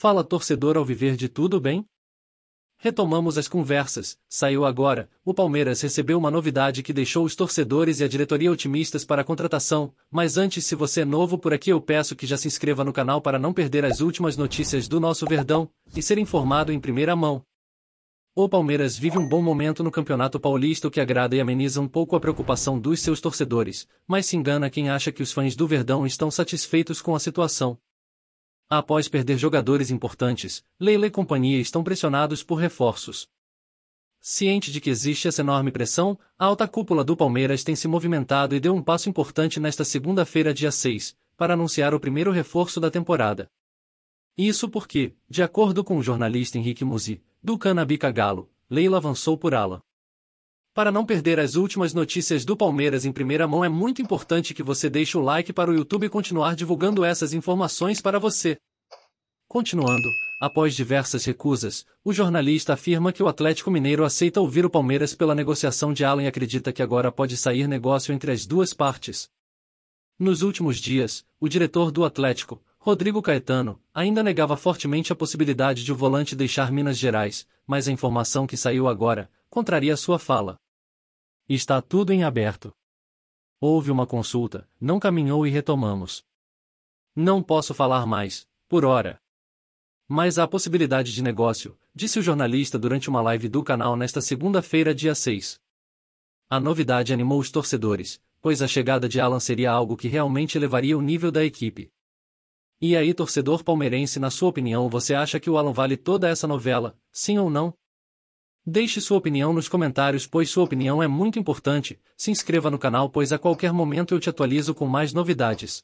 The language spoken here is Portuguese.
Fala torcedor ao viver de tudo bem? Retomamos as conversas, saiu agora, o Palmeiras recebeu uma novidade que deixou os torcedores e a diretoria otimistas para a contratação, mas antes se você é novo por aqui eu peço que já se inscreva no canal para não perder as últimas notícias do nosso Verdão, e ser informado em primeira mão. O Palmeiras vive um bom momento no Campeonato Paulista o que agrada e ameniza um pouco a preocupação dos seus torcedores, mas se engana quem acha que os fãs do Verdão estão satisfeitos com a situação. Após perder jogadores importantes, Leila e companhia estão pressionados por reforços. Ciente de que existe essa enorme pressão, a alta cúpula do Palmeiras tem se movimentado e deu um passo importante nesta segunda-feira, dia 6, para anunciar o primeiro reforço da temporada. Isso porque, de acordo com o jornalista Henrique Musi, do Canabica Galo, Leila avançou por ala. Para não perder as últimas notícias do Palmeiras em primeira mão é muito importante que você deixe o like para o YouTube continuar divulgando essas informações para você. Continuando, após diversas recusas, o jornalista afirma que o Atlético Mineiro aceita ouvir o Palmeiras pela negociação de Allen e acredita que agora pode sair negócio entre as duas partes. Nos últimos dias, o diretor do Atlético, Rodrigo Caetano, ainda negava fortemente a possibilidade de o volante deixar Minas Gerais, mas a informação que saiu agora contraria sua fala. Está tudo em aberto. Houve uma consulta, não caminhou e retomamos. Não posso falar mais, por hora. Mas há possibilidade de negócio, disse o jornalista durante uma live do canal nesta segunda-feira, dia 6. A novidade animou os torcedores, pois a chegada de Alan seria algo que realmente elevaria o nível da equipe. E aí, torcedor palmeirense, na sua opinião, você acha que o Alan vale toda essa novela, sim ou não? Deixe sua opinião nos comentários pois sua opinião é muito importante, se inscreva no canal pois a qualquer momento eu te atualizo com mais novidades.